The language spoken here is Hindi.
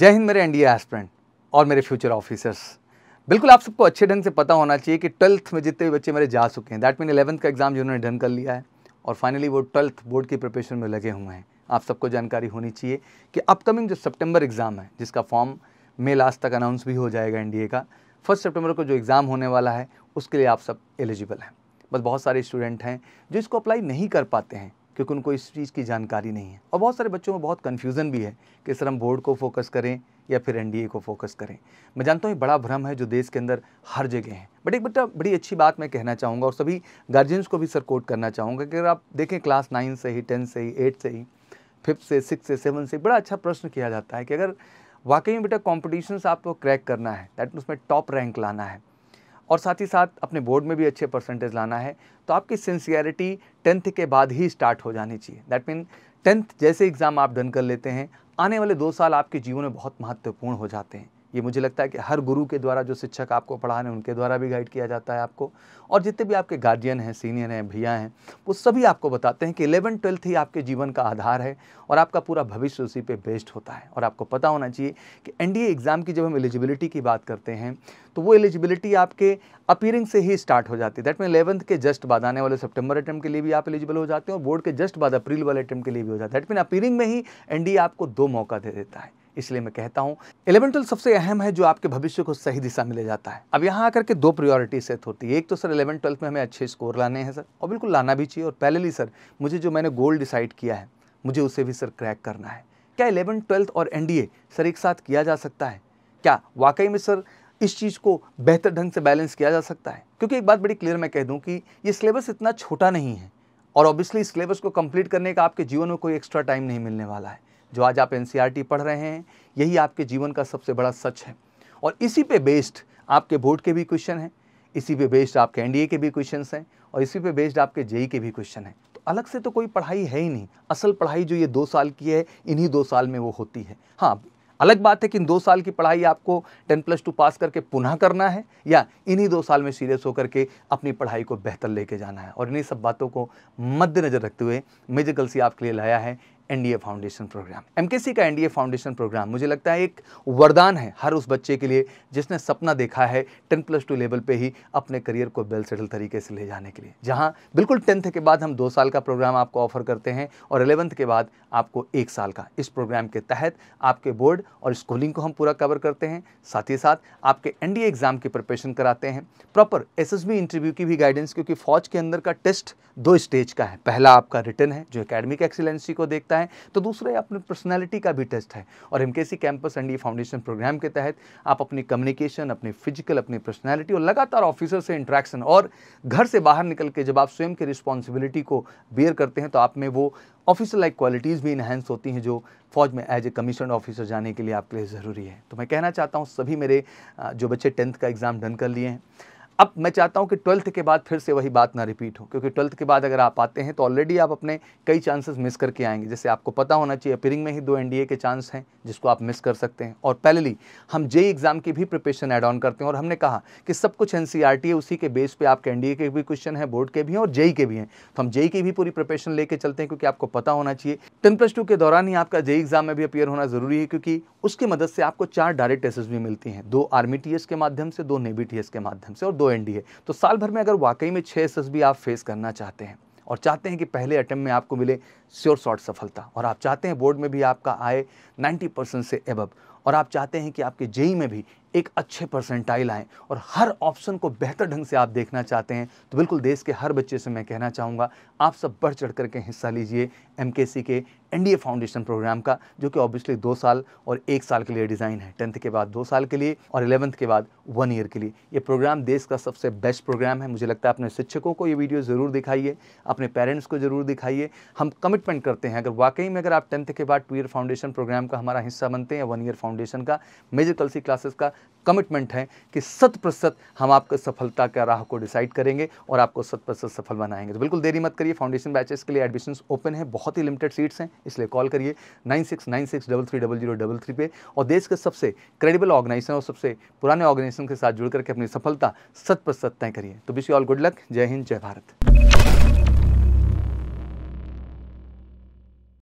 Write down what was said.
जय हिंद मेरे एनडीए एस्पिरेंट और मेरे फ्यूचर ऑफिसर्स बिल्कुल आप सबको अच्छे ढंग से पता होना चाहिए कि ट्वेल्थ में जितने भी बच्चे मेरे जा चुके हैं दैट मीन इलेवंथ का एग्ज़ाम जिन्होंने डन कर लिया है और फाइनली वो ट्वेल्थ बोर्ड की प्रिपरेशन में लगे हुए हैं आप सबको जानकारी होनी चाहिए कि अपकमिंग जो सितंबर एग्ज़ाम है जिसका फॉर्म मे लास्ट तक अनाउंस भी हो जाएगा एनडीए का फर्स्ट सितंबर को जो एग्ज़ाम होने वाला है उसके लिए आप सब एलिजिबल हैं बस बहुत सारे स्टूडेंट हैं जो इसको अप्लाई नहीं कर पाते हैं क्योंकि उनको इस चीज़ की जानकारी नहीं है और बहुत सारे बच्चों में बहुत कन्फ्यूज़न भी है कि सर हम बोर्ड को फोकस करें या फिर एनडीए को फोकस करें मैं जानता हूँ ये बड़ा भ्रम है जो देश के अंदर हर जगह है बट एक बेटा बड़ी अच्छी बात मैं कहना चाहूँगा और सभी गार्जियंस को भी सर कोट करना चाहूँगा कि अगर आप देखें क्लास नाइन से ही टेंथ से ही एट से ही फिफ्थ से सिक्स से सेवन से बड़ा अच्छा प्रश्न किया जाता है कि अगर वाकई में बेटा कॉम्पिटिशन आपको क्रैक करना है दैट उसमें टॉप रैंक लाना है और साथ ही साथ अपने बोर्ड में भी अच्छे परसेंटेज लाना है तो आपकी सिंसियरिटी टेंथ के बाद ही स्टार्ट हो जानी चाहिए दैट मीन टेंथ जैसे एग्ज़ाम आप डन कर लेते हैं आने वाले दो साल आपके जीवन में बहुत महत्वपूर्ण हो जाते हैं ये मुझे लगता है कि हर गुरु के द्वारा जो शिक्षक आपको पढ़ा रहे हैं उनके द्वारा भी गाइड किया जाता है आपको और जितने भी आपके गार्जियन हैं सीनियर हैं भैया हैं वो सभी आपको बताते हैं कि इलेवन ट्वेल्थ ही आपके जीवन का आधार है और आपका पूरा भविष्य उसी पर बेस्ड होता है और आपको पता होना चाहिए कि एन एग्ज़ाम की जब हम एलिजिबिलिटी की बात करते हैं तो वो एलिजिबिलिटी आपके अपीयरिंग से ही स्टार्ट हो जाती है दैट मीन इलेवंथ के जस्ट बाद आने वाले सितंबर अटैम्प के लिए भी आप एलिजिबल हो जाते हैं और बोर्ड के जस्ट बाद अप्रैल वाले अटैम्प के लिए भी हो जाता है दैट मीन अपीयरिंग में ही एनडीए आपको दो मौका दे देता है इसलिए मैं कहता हूँ ट्वेल्थ सबसे अहम है जो आपके भविष्य को सही दिशा में ले जाता है अब यहाँ आकर के दो प्रायोरिटी सेट होती है एक तो सर इलेवन ट्वेल्थ में हमें अच्छे स्कोर लाने हैं सर और बिल्कुल लाना भी चाहिए और पहले सर मुझे जो मैंने गोल डिसाइड किया है मुझे उसे भी सर क्रैक करना है क्या इलेवन ट्वेल्थ और एन सर एक साथ किया जा सकता है क्या वाकई में सर इस चीज़ को बेहतर ढंग से बैलेंस किया जा सकता है क्योंकि एक बात बड़ी क्लियर मैं कह दूं कि ये सिलेबस इतना छोटा नहीं है और ऑब्वियसली इस सिलेबस को कंप्लीट करने का आपके जीवन में कोई एक्स्ट्रा टाइम नहीं मिलने वाला है जो आज आप एन e पढ़ रहे हैं यही आपके जीवन का सबसे बड़ा सच है और इसी पे बेस्ड आपके बोर्ड के भी क्वेश्चन हैं इसी पे बेस्ड आपके एनडीए के भी क्वेश्चन हैं और इसी पे बेस्ड आपके जेई e e के भी क्वेश्चन हैं तो अलग से तो कोई पढ़ाई है ही नहीं असल पढ़ाई जो ये दो साल की है इन्हीं दो साल में वो होती है हाँ अलग बात है कि इन दो साल की पढ़ाई आपको टेन प्लस टू पास करके पुनः करना है या इन्हीं दो साल में सीरियस होकर के अपनी पढ़ाई को बेहतर लेके जाना है और इन्हीं सब बातों को मद्देनज़र रखते हुए मेजर गलसी आपके लिए लाया है एनडीए फाउंडेशन प्रोग्राम एमकेसी का एनडीए फाउंडेशन प्रोग्राम मुझे लगता है एक वरदान है हर उस बच्चे के लिए जिसने सपना देखा है टेन प्लस टू लेवल पे ही अपने करियर को बेल सेटल तरीके से ले जाने के लिए जहाँ बिल्कुल टेंथ के बाद हम दो साल का प्रोग्राम आपको ऑफर करते हैं और एलेवंथ के बाद आपको एक साल का इस प्रोग्राम के तहत आपके बोर्ड और स्कूलिंग को हम पूरा कवर करते हैं साथ ही साथ आपके एनडीए एग्ज़ाम की प्रिपरेशन कराते हैं प्रॉपर एस इंटरव्यू की भी गाइडेंस क्योंकि फ़ौज के अंदर का टेस्ट दो स्टेज का है पहला आपका रिटर्न है जो अकेडमिक एक्सीलेंसी को देखता है है तो दूसरा अपने पर्सनैलिटी का भी टेस्ट है और M campus and foundation programme के तहत आप अपनी कम्युनिकेशन अपनी फिजिकल अपनी पर्सनैलिटी और लगातार ऑफिसर से इंट्रैक्शन और घर से बाहर निकल के जब आप स्वयं की रिस्पॉन्सिबिलिटी को बेयर करते हैं तो आप में वो ऑफिसर लाइक क्वालिटीज़ भी इन्हेंस होती हैं जो फौज में एज ए कमीशन ऑफिसर जाने के लिए आपके लिए ज़रूरी है तो मैं कहना चाहता हूँ सभी मेरे जो बच्चे टेंथ का एग्ज़ाम डन कर लिए हैं अब मैं चाहता हूं कि ट्वेल्थ के बाद फिर से वही बात ना रिपीट हो क्योंकि ट्वेल्थ के बाद अगर आप आते हैं तो ऑलरेडी आप अपने कई चांसेस मिस करके आएंगे जैसे आपको पता होना चाहिए अपीरिंग में ही दो एनडीए के चांस हैं जिसको आप मिस कर सकते हैं और पैरेलली हम जे एग्ज़ाम की भी प्रिपेशन एड ऑन करते हैं और हमने कहा कि सब कुछ एन है e उसी के बेस पर आपके एन के भी क्वेश्चन है बोर्ड के भी हैं और जेई के भी हैं तो हम जेई की भी पूरी प्रिपेशन लेके चलते हैं क्योंकि आपको पता होना चाहिए टेन प्लस टू के दौरान ही आपका जेई एग्ज़ाम में भी अपेयर होना ज़रूरी है क्योंकि उसकी मदद से आपको चार डायरेक्ट टेस्ट भी मिलती हैं दो आर्मी टी के माध्यम से दो नेवी टी के माध्यम से और दो दो तो साल भर में अगर वाकई में छः एस आप फेस करना चाहते हैं और चाहते हैं कि पहले अटैम्प में आपको मिले श्योर शॉट सफलता और आप चाहते हैं बोर्ड में भी आपका आए 90 परसेंट से एबब और आप चाहते हैं कि आपके जेई e में भी एक अच्छे परसेंटाइल आएँ और हर ऑप्शन को बेहतर ढंग से आप देखना चाहते हैं तो बिल्कुल देश के हर बच्चे से मैं कहना चाहूँगा आप सब बढ़ चढ़ करके हिस्सा लीजिए एम के सी के ए फाउंडेशन प्रोग्राम का जो कि ऑब्वियसली दो साल और एक साल के लिए डिज़ाइन है टेंथ के बाद दो साल के लिए और इलेवंथ के बाद वन ईयर के लिए ये प्रोग्राम देश का सबसे बेस्ट प्रोग्राम है मुझे लगता है अपने शिक्षकों को ये वीडियो ज़रूर दिखाइए अपने पेरेंट्स को ज़रूर दिखाइए हम कमिटमेंट करते हैं अगर वाकई में अगर आप टेंथ के बाद टू ईयर फाउंडेशन प्रोग्राम का हमारा हिस्सा बनते हैं वन ईयर फाउंडेशन का मेजर कलसी क्लासेस का कमिटमेंट है कि शत प्रतिशत हम आपके सफलता का राह को डिसाइड करेंगे और आपको शत प्रतिशत सफल बनाएंगे तो बिल्कुल देरी मत करिए फाउंडेशन बैचेस के लिए एडमिशन ओपन है बहुत ही लिमिटेड सीट्स हैं इसलिए कॉल करिए nine six nine six double three double zero double three पे और देश के सबसे क्रेडिबल ऑर्गेनाइजेशन और सबसे पुराने ऑर्गेनाइजेशन के साथ जुड़ करके अपनी सफलता शत प्रतिशत तय करिए तो wish you all good luck Jai Hind जय भारत